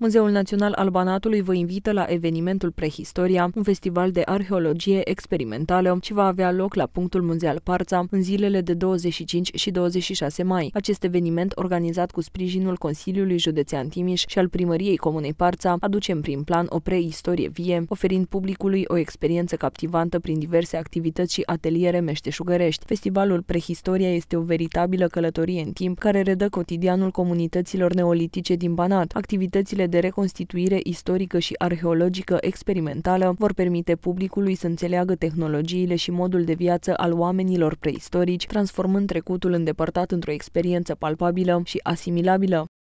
Muzeul Național al Banatului vă invită la evenimentul Prehistoria, un festival de arheologie experimentală ce va avea loc la punctul Muzeal Parța în zilele de 25 și 26 mai. Acest eveniment, organizat cu sprijinul Consiliului Județean Timiș și al Primăriei Comunei Parța, aduce în prim plan o preistorie vie, oferind publicului o experiență captivantă prin diverse activități și ateliere meșteșugărești. Festivalul Prehistoria este o veritabilă călătorie în timp care redă cotidianul comunităților neolitice din Banat. Activitățile de reconstituire istorică și arheologică experimentală vor permite publicului să înțeleagă tehnologiile și modul de viață al oamenilor preistorici, transformând trecutul îndepărtat într-o experiență palpabilă și asimilabilă.